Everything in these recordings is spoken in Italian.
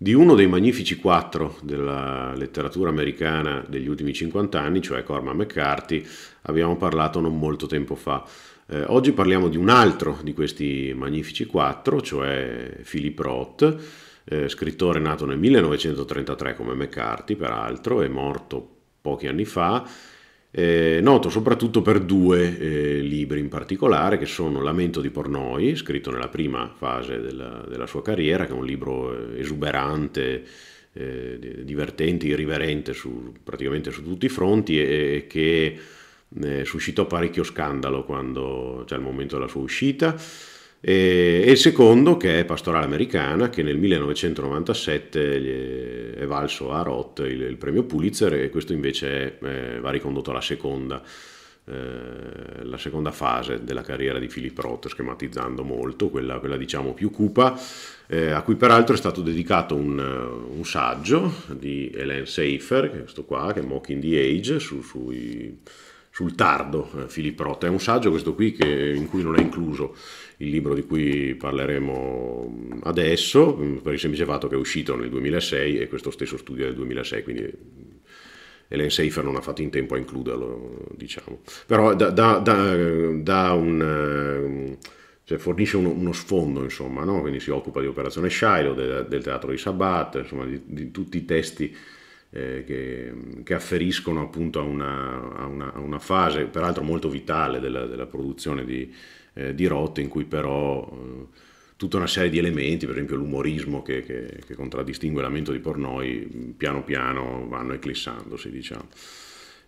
di uno dei magnifici quattro della letteratura americana degli ultimi 50 anni, cioè Cormac McCarthy, abbiamo parlato non molto tempo fa. Eh, oggi parliamo di un altro di questi magnifici quattro, cioè Philip Roth, eh, scrittore nato nel 1933 come McCarthy, peraltro, è morto pochi anni fa eh, noto soprattutto per due eh, libri in particolare, che sono Lamento di Pornoi, scritto nella prima fase della, della sua carriera, che è un libro eh, esuberante, eh, divertente, irriverente su, praticamente su tutti i fronti e, e che eh, suscitò parecchio scandalo quando c'è cioè, il momento della sua uscita e, e il secondo che è Pastorale Americana che nel 1997 è valso a Roth il, il premio Pulitzer e questo invece eh, va ricondotto alla seconda eh, la seconda fase della carriera di Philip Roth, schematizzando molto, quella, quella diciamo più cupa, eh, a cui peraltro è stato dedicato un, un saggio di Helen Seifer, questo qua, che è Mocking the Age, su, sui sul tardo eh, Filippo Roth. È un saggio questo qui che, in cui non è incluso il libro di cui parleremo mm, adesso, mm, per il semplice fatto che è uscito nel 2006 e questo stesso studio del 2006, quindi mm, Ellen Seifer non ha fatto in tempo a includerlo, diciamo. Però da, da, da, da un... Eh, cioè fornisce uno, uno, sfondo, insomma, no? quindi si occupa di Operazione Shiloh, del, del teatro di Sabbat, insomma, di, di tutti i testi eh, che, che, afferiscono appunto a una, a, una, a una, fase, peraltro molto vitale, della, della produzione di, eh, di, rotte, in cui però eh, tutta una serie di elementi, per esempio l'umorismo che, che, che contraddistingue l'amento di Pornoi, piano piano vanno eclissandosi, diciamo.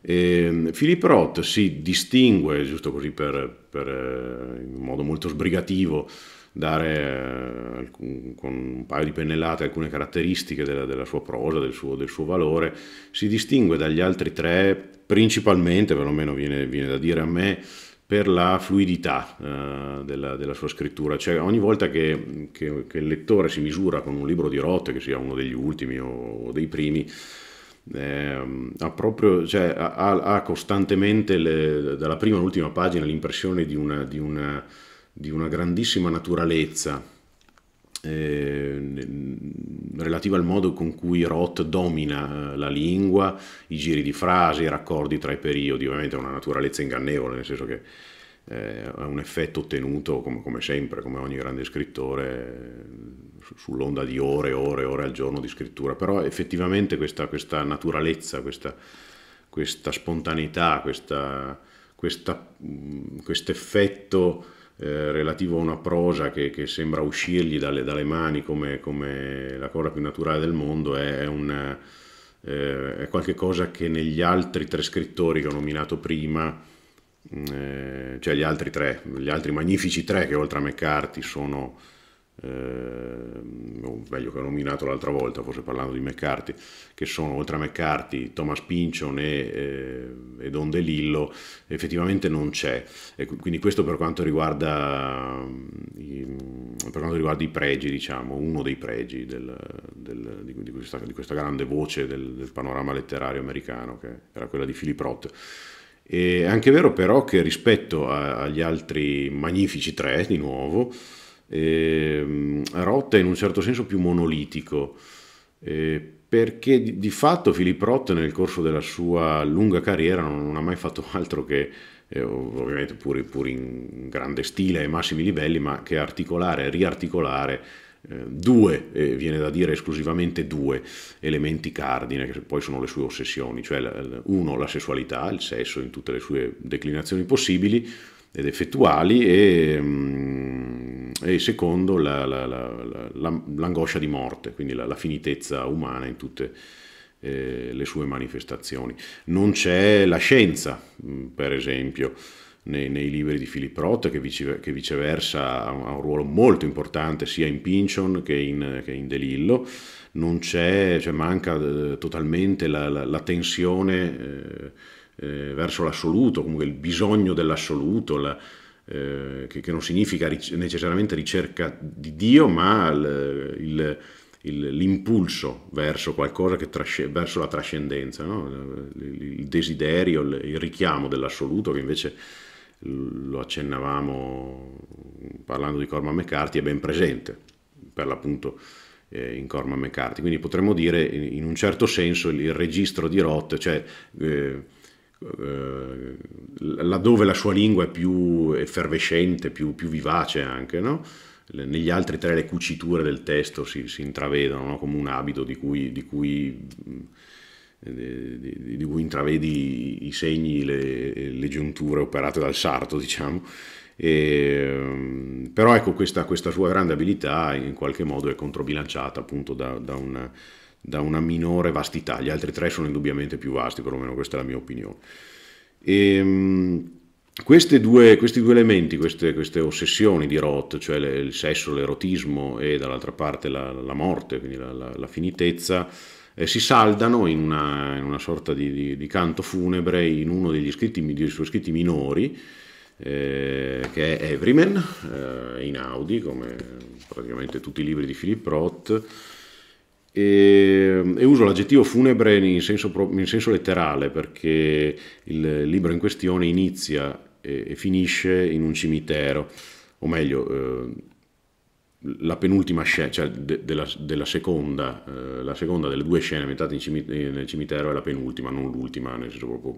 E, ehm, Philip Roth si distingue, giusto così per, per, eh, in modo molto sbrigativo, dare eh, con un paio di pennellate alcune caratteristiche della, della sua prosa, del suo, del suo, valore, si distingue dagli altri tre principalmente, perlomeno viene, viene da dire a me, per la fluidità eh, della, della, sua scrittura, cioè ogni volta che, che, che, il lettore si misura con un libro di rotte, che sia uno degli ultimi o, o dei primi, eh, ha, proprio, cioè, ha, ha costantemente le, dalla prima all'ultima pagina l'impressione di una, di una di una grandissima naturalezza eh, relativa al modo con cui Roth domina eh, la lingua, i giri di frasi, i raccordi tra i periodi, ovviamente è una naturalezza ingannevole, nel senso che eh, è un effetto ottenuto come, come, sempre, come ogni grande scrittore, sull'onda di ore e ore e ore al giorno di scrittura, però effettivamente questa, questa naturalezza, questa, questa spontaneità, mm, questo effetto eh, relativo a una prosa che, che sembra uscirgli dalle, dalle mani come, come, la cosa più naturale del mondo, è, è, un, eh, è qualcosa che negli altri tre scrittori che ho nominato prima, mm, eh, cioè gli altri tre, gli altri magnifici tre che oltre a McCarthy sono eh, o meglio che ho nominato l'altra volta, forse parlando di McCarthy, che sono oltre a McCarthy, Thomas Pinchon e, eh, e Don De Lillo, effettivamente non c'è. E quindi questo per quanto, riguarda, mm, per quanto riguarda i pregi, diciamo, uno dei pregi del, del, di, questa, di, questa, grande voce del, del, panorama letterario americano, che era quella di Philip Roth. è anche vero però che rispetto a, agli altri magnifici tre, di nuovo, eh, Roth è in un certo senso più monolitico, eh, perché di, di, fatto Philip Roth nel corso della sua lunga carriera non, non ha mai fatto altro che, eh, ovviamente pur, pur, in grande stile ai massimi livelli, ma che articolare, riarticolare eh, due, viene da dire esclusivamente due elementi cardine che poi sono le sue ossessioni, cioè uno la sessualità, il sesso in tutte le sue declinazioni possibili ed effettuali e... Mm, e secondo la, la, la, l'angoscia di morte, quindi la, finitezza umana in tutte eh, le sue manifestazioni. Non c'è la scienza, mm, per esempio, nei, nei libri di Philip Roth, che, vice, che, viceversa ha un, ruolo molto importante sia in Pinchon che in, che in Delillo. Non c'è, cioè manca eh, totalmente la, tensione eh, eh, verso l'assoluto, comunque il bisogno dell'assoluto, la, eh, che, che, non significa ric- necessariamente ricerca di Dio, ma il, il, il, l'impulso verso qualcosa che trasce- verso la trascendenza, no? il, desiderio, il, richiamo dell'assoluto che invece lo accennavamo parlando di Cormac McCarthy è ben presente per l'appunto eh, in Cormac McCarthy quindi potremmo dire in un certo senso il registro di Roth cioè eh, eh, laddove la sua lingua è più effervescente, più, più vivace anche, no? negli altri tre le cuciture del testo si, si intravedono no? come un abito di cui, di, cui, eh, di, di cui intravedi i segni, le, le, giunture operate dal sarto, diciamo. E, mm, però ecco questa, questa, sua grande abilità in qualche modo è controbilanciata appunto da, da una da una minore vastità, gli altri tre sono indubbiamente più vasti, perlomeno questa è la mia opinione. Ehm, e, due, questi due elementi, queste, queste, ossessioni di Roth, cioè le, il sesso, l'erotismo e dall'altra parte la, la morte, quindi la, la, la finitezza, eh, si saldano in una, in una sorta di, di, di, canto funebre in uno degli scritti, dei suoi scritti minori, eh, che è Everyman, eh, in Audi, come praticamente tutti i libri di Philip Roth, e, ehm, e, uso l'aggettivo funebre in senso, in senso letterale perché il libro in questione inizia e, e finisce in un cimitero, o meglio, eh, la penultima scena, cioè de, della, della, seconda, eh, la seconda delle due scene ambientate cimitero, nel cimitero è la penultima, non l'ultima, nel senso proprio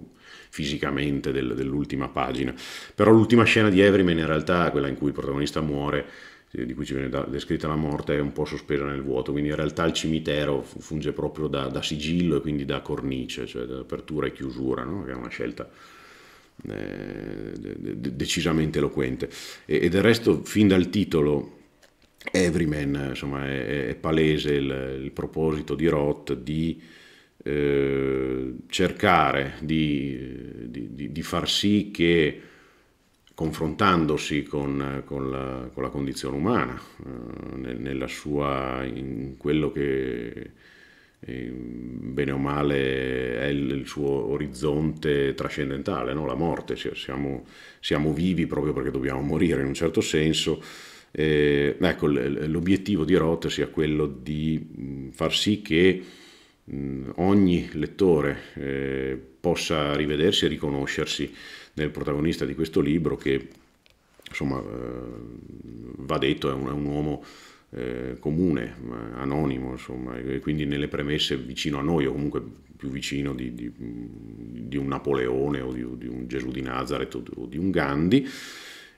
fisicamente del, dell'ultima pagina. Però l'ultima scena di Everyman in realtà, quella in cui il protagonista muore, eh, di cui ci viene descritta la morte è un po' sospesa nel vuoto, quindi in realtà il cimitero funge proprio da, da sigillo e quindi da cornice, cioè da apertura e chiusura, no? che è una scelta eh, decisamente eloquente. E, e, del resto, fin dal titolo Everyman, insomma, è, è palese il, il, proposito di Roth di eh, cercare di, di, di, di, far sì che confrontandosi con, con, la, con, la, condizione umana, eh, sua, in quello che eh, bene o male è il, suo orizzonte trascendentale, no? la morte, cioè siamo, siamo, vivi proprio perché dobbiamo morire in un certo senso. Eh, ecco, l'obiettivo di Roth sia quello di mm, far sì che Mm, ogni lettore eh, possa rivedersi e riconoscersi nel protagonista di questo libro che insomma eh, va detto è un, è un uomo eh, comune, anonimo insomma e quindi nelle premesse vicino a noi o comunque più vicino di, di, di un Napoleone o di, di, un Gesù di Nazareth o di un Gandhi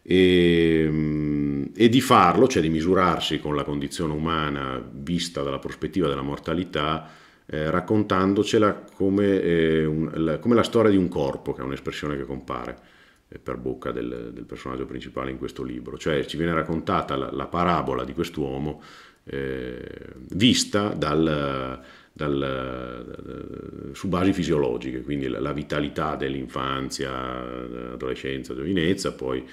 e, mm, e, di farlo, cioè di misurarsi con la condizione umana vista dalla prospettiva della mortalità eh, raccontandocela come, eh, un, la, come, la, storia di un corpo, che è un'espressione che compare eh, per bocca del, del, personaggio principale in questo libro, cioè ci viene raccontata la, la parabola di quest'uomo eh, vista dal, dal, eh, su basi fisiologiche, quindi la, la vitalità dell'infanzia, adolescenza, giovinezza, poi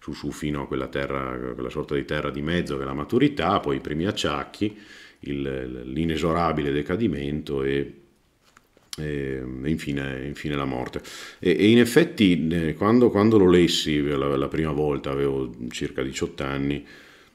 su su fino a quella, terra, quella sorta di terra di mezzo che è la maturità, poi i primi acciacchi, il, l'inesorabile decadimento e e infine, infine, la morte. E, e in effetti eh, quando, quando lo lessi eh, la, la, prima volta, avevo circa 18 anni,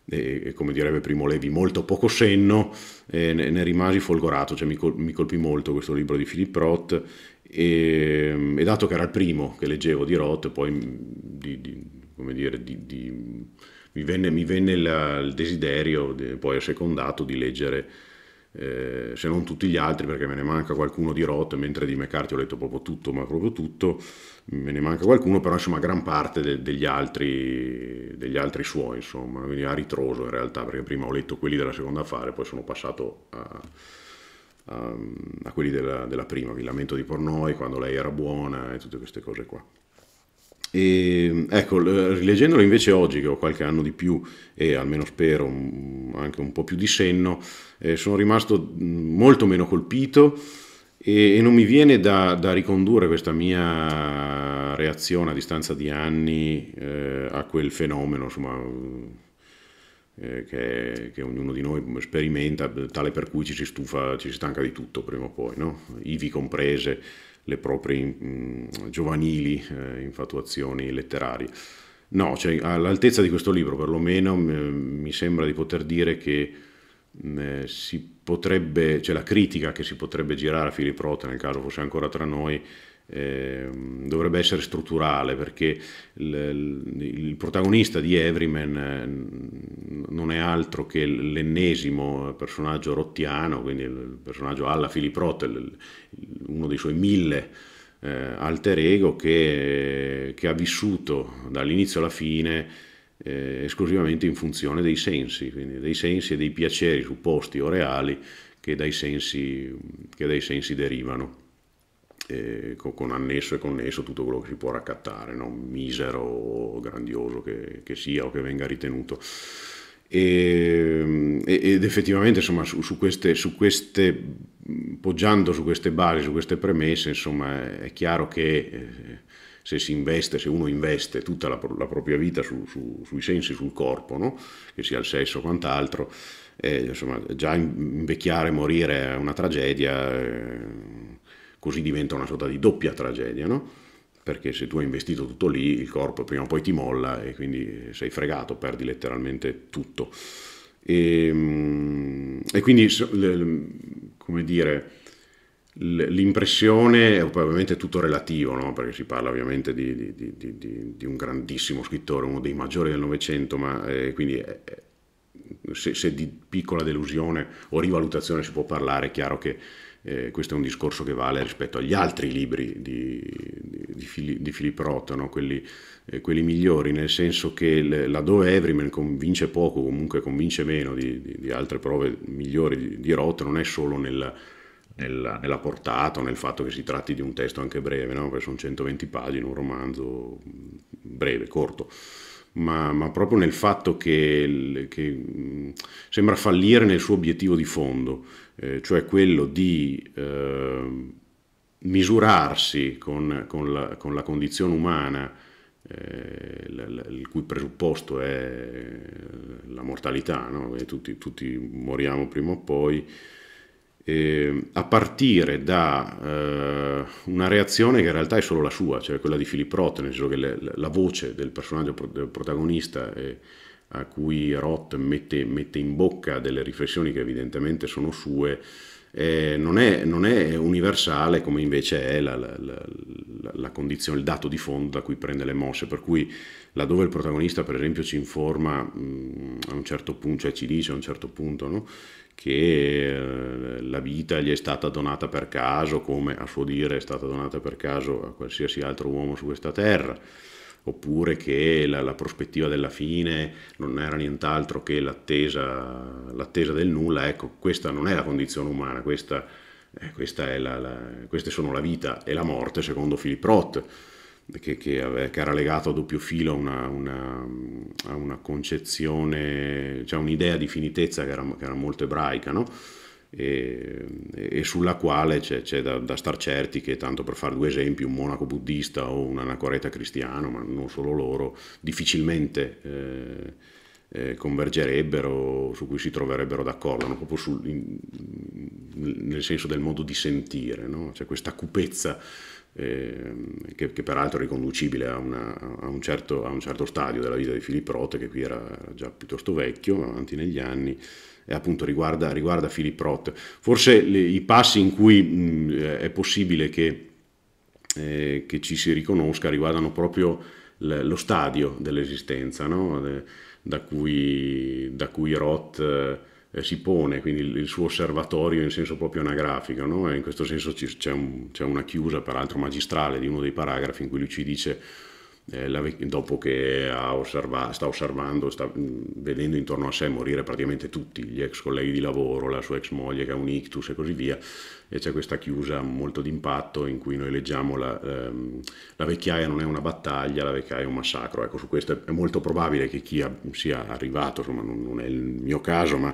e, e come direbbe Primo Levi, molto poco senno, eh, ne, ne, rimasi folgorato, cioè mi, col, mi, colpì molto questo libro di Philippe Roth e, e, dato che era il primo che leggevo di Roth, poi mm, di, di come dire, di, di mi venne, mi venne la, il desiderio, poi assecondato, di leggere, eh, se non tutti gli altri, perché me ne manca qualcuno di Roth, mentre di McCarthy ho letto proprio tutto, ma proprio tutto, me ne manca qualcuno, però insomma gran parte de, degli, altri, degli altri suoi, insomma, quindi a ritroso in realtà, perché prima ho letto quelli della seconda fare, poi sono passato a a, quelli della, della prima, Il lamento di Pornoi, quando lei era buona e tutte queste cose qua. E, ecco, rileggendolo invece oggi, che ho qualche anno di più e almeno spero mm, anche un po' più di senno, eh, sono rimasto mm, molto meno colpito e, e non mi viene da, da, ricondurre questa mia reazione a distanza di anni eh, a quel fenomeno, insomma, eh, che, che, ognuno di noi sperimenta, tale per cui ci si stufa, ci si stanca di tutto prima o poi, no? ivi comprese le proprie mh, mm, giovanili eh, infatuazioni letterarie. No, cioè, all'altezza di questo libro perlomeno mh, mi sembra di poter dire che mh, mm, eh, si potrebbe, cioè la critica che si potrebbe girare a Philip Roth nel caso fosse ancora tra noi, Ehm, dovrebbe essere strutturale perché il, il protagonista di Everyman ehm, non è altro che l'ennesimo personaggio rottiano, quindi il personaggio alla Philip Roth, uno dei suoi mille eh, alter ego che, che ha vissuto dall'inizio alla fine eh, esclusivamente in funzione dei sensi, quindi dei sensi e dei piaceri supposti o reali che dai sensi, che dai sensi derivano eh, con annesso e connesso tutto quello che si può raccattare, no? misero o grandioso che, che, sia o che venga ritenuto. Ehm, e, ed effettivamente, insomma, su, su, queste, su queste, poggiando su queste basi, su queste premesse, insomma, è chiaro che eh, se si investe, se uno investe tutta la, la propria vita su, su, sui sensi, sul corpo, no? che sia il sesso o quant'altro, eh, insomma, già invecchiare, morire è una tragedia. Eh, così diventa una sorta di doppia tragedia, no? perché se tu hai investito tutto lì, il corpo prima o poi ti molla e quindi eh, sei fregato, perdi letteralmente tutto. E, ehm, e quindi, come dire, l'impressione è ovviamente tutto relativo, no? perché si parla ovviamente di, di, di, di, un grandissimo scrittore, uno dei maggiori del Novecento, ma eh, quindi eh, eh se, se di piccola delusione o rivalutazione si può parlare, è chiaro che eh, questo è un discorso che vale rispetto agli altri libri di, di, di, Philip Roth, no? quelli, eh, quelli, migliori, nel senso che le, laddove Everyman convince poco, comunque convince meno di, altre prove migliori di, di Roth, non è solo nel, nella, nella, portata o nel fatto che si tratti di un testo anche breve, no? perché sono 120 pagine, un romanzo mm, breve, corto ma, ma proprio nel fatto che, che, mm, sembra fallire nel suo obiettivo di fondo, eh, cioè quello di eh, misurarsi con, con, la, con, la, condizione umana, eh, il, il cui presupposto è eh, la mortalità, no? tutti, tutti moriamo prima o poi eh, a partire da eh, una reazione che in realtà è solo la sua, cioè quella di Philip Roth, nel senso che le, la voce del personaggio pro, del protagonista eh, a cui Roth mette, mette, in bocca delle riflessioni che evidentemente sono sue, eh, non, è, non, è, universale come invece è la, la, la, la, condizione, il dato di fondo da cui prende le mosse, per cui laddove il protagonista per esempio ci informa mh, mm, a un certo punto, cioè ci dice a un certo punto no? che eh, la vita gli è stata donata per caso, come a suo dire è stata donata per caso a qualsiasi altro uomo su questa terra, oppure che la, la, prospettiva della fine non era nient'altro che l'attesa, l'attesa, del nulla, ecco, questa non è la condizione umana, questa, eh, questa la, la, queste sono la vita e la morte, secondo Philip Roth, che, che, che era legato a doppio filo una, una, a una, concezione, cioè un'idea di finitezza che era, che era molto ebraica, no? e, e sulla quale c'è, c'è da, da, star certi che, tanto per fare due esempi, un monaco buddista o un anacoreta cristiano, ma non solo loro, difficilmente eh, eh, convergerebbero, su cui si troverebbero d'accordo, no? proprio sul, in, nel senso del modo di sentire, no? c'è questa cupezza Ehm, che, che, peraltro è riconducibile a, una, a, un certo, a, un certo, stadio della vita di Filippo Roth, che qui era già piuttosto vecchio, avanti negli anni, e appunto riguarda, riguarda Philip Roth. Forse le, i passi in cui mh, è possibile che, eh, che, ci si riconosca riguardano proprio l, lo stadio dell'esistenza, no? da, cui, da cui Roth... Eh, eh, si pone, quindi il, suo osservatorio in senso proprio anagrafico, no? e in questo senso c'è, un, una chiusa, peraltro magistrale, di uno dei paragrafi in cui lui ci dice eh, la, dopo che osserva, sta osservando, sta mm, vedendo intorno a sé morire praticamente tutti gli ex colleghi di lavoro, la sua ex moglie che ha un ictus e così via, e c'è questa chiusa molto d'impatto in cui noi leggiamo la, ehm, la vecchiaia non è una battaglia, la vecchiaia è un massacro. Ecco, su questo è molto probabile che chi sia arrivato, insomma non, non è il mio caso, ma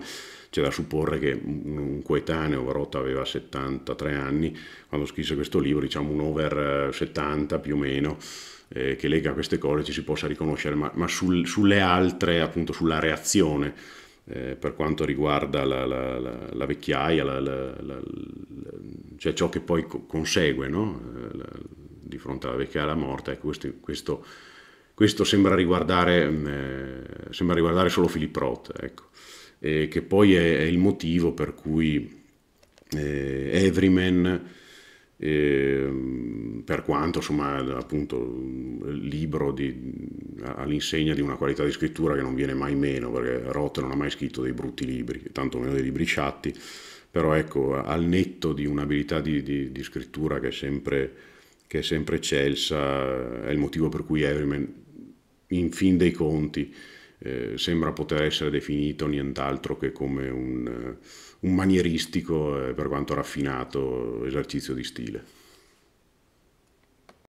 c'è da supporre che un coetaneo, Varotta aveva 73 anni, quando scrisse questo libro, diciamo un over 70 eh, più o meno, eh, che lega queste cose ci si possa riconoscere, ma, ma sul, sulle altre, appunto sulla reazione eh, per quanto riguarda la, la, la, la vecchiaia, cioè ciò che poi co- consegue no? Eh, di fronte alla vecchiaia e alla morte, ecco, questo, questo, questo sembra, riguardare, mm, eh, sembra, riguardare, solo Philip Roth, ecco. che poi è, è, il motivo per cui eh, Everyman e, ehm, per quanto insomma appunto libro di, all'insegna di una qualità di scrittura che non viene mai meno perché Roth non ha mai scritto dei brutti libri tanto meno dei libri sciatti però ecco al netto di un'abilità di, di, di scrittura che è sempre che è sempre eccelsa è il motivo per cui Everyman in fin dei conti eh, sembra poter essere definito nient'altro che come un, eh, un manieristico, eh, per quanto raffinato, esercizio di stile.